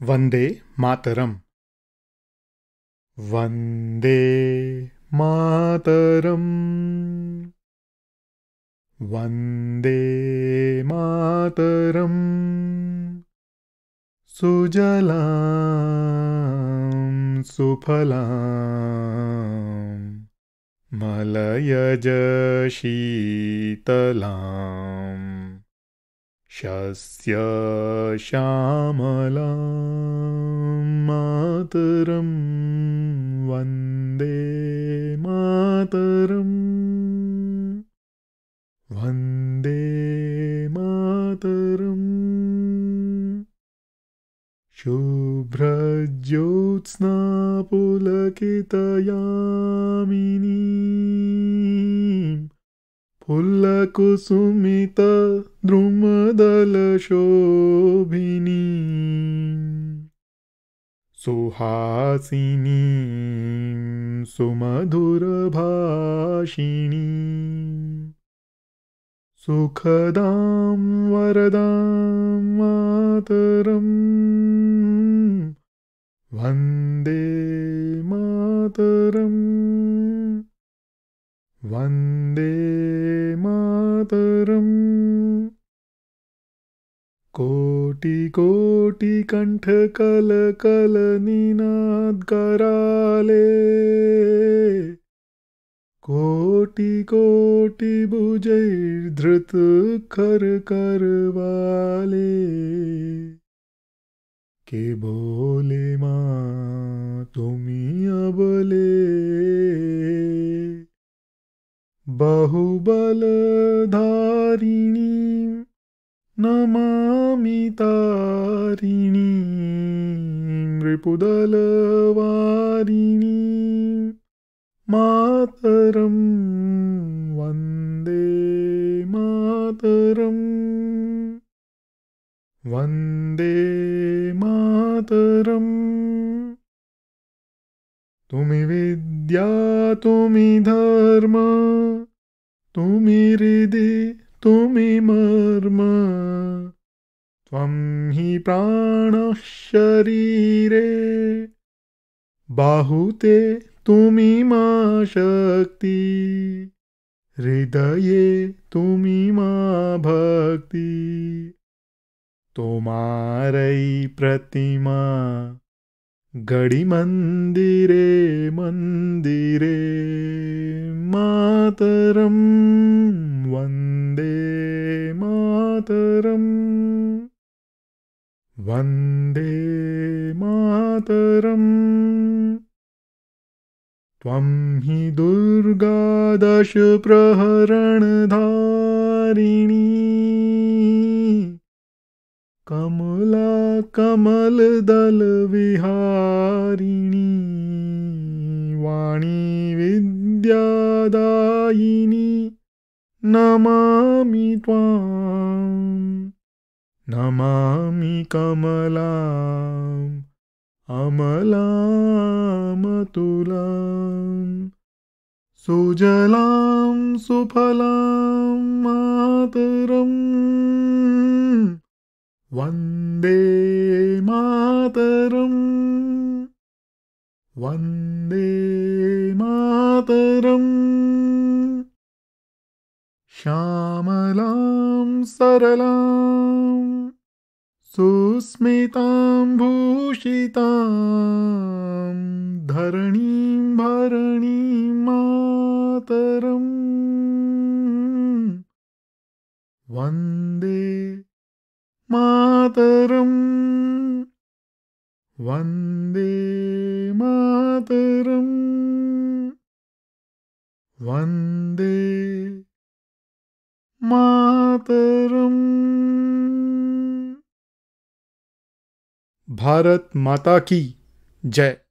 Vande Mataram. Vande Mataram. Vande Mataram. Sujalam Supalam. Malayaj Shitalam. शस्य श्यामला मातरम् वन्दे मातरम् वन्दे मातरम् शुभ्रज्योत्स्नापुलकितयामिनि फुल्लकुसुमितद्रुमदलशोभिनी सुहासिनी सुमधुरभाषिणी सुखदां वरदां मातरम् वन्दे मातरम् वन्दे कोटि कोटि कंठ कल कल निनाद कराले कोटि कोटि भुजैर्धृत कर कर वाले के बोले माँ तुम्हें अबले बहुबल धारिणी नमामि तारिणी नृपुदलवारिणी मातरं वन्दे मातरम् वन्दे मातरम् तुमि विद्या तुमि धर्म तुमि हृदि मे मर्म त्वं हि प्राणः शरीरे बाहुते तुमि मा शक्ति हृदये तुमि मा भक्ति तोमारै प्रतिमा गड़ी मंदिरे मंदिरे मातरम मातरम् वन्दे मातरम् त्वं हि दुर्गादशप्रहरणधारिणी कमलाकमलदलविहारिणी वाणी विद्यादायिनी नमामि त्वाम् नमामि कमलाम् अमलामतुलाम् सुजलां सुफलां मातरम् वन्दे मातरम् वन्दे मातरम् सरलाम् सुस्मितां भूषितां धरणीं भरणीं मातरम् वन्दे मातरम् वन्दे मातरम् वन्दे मातरम भारत माता की जय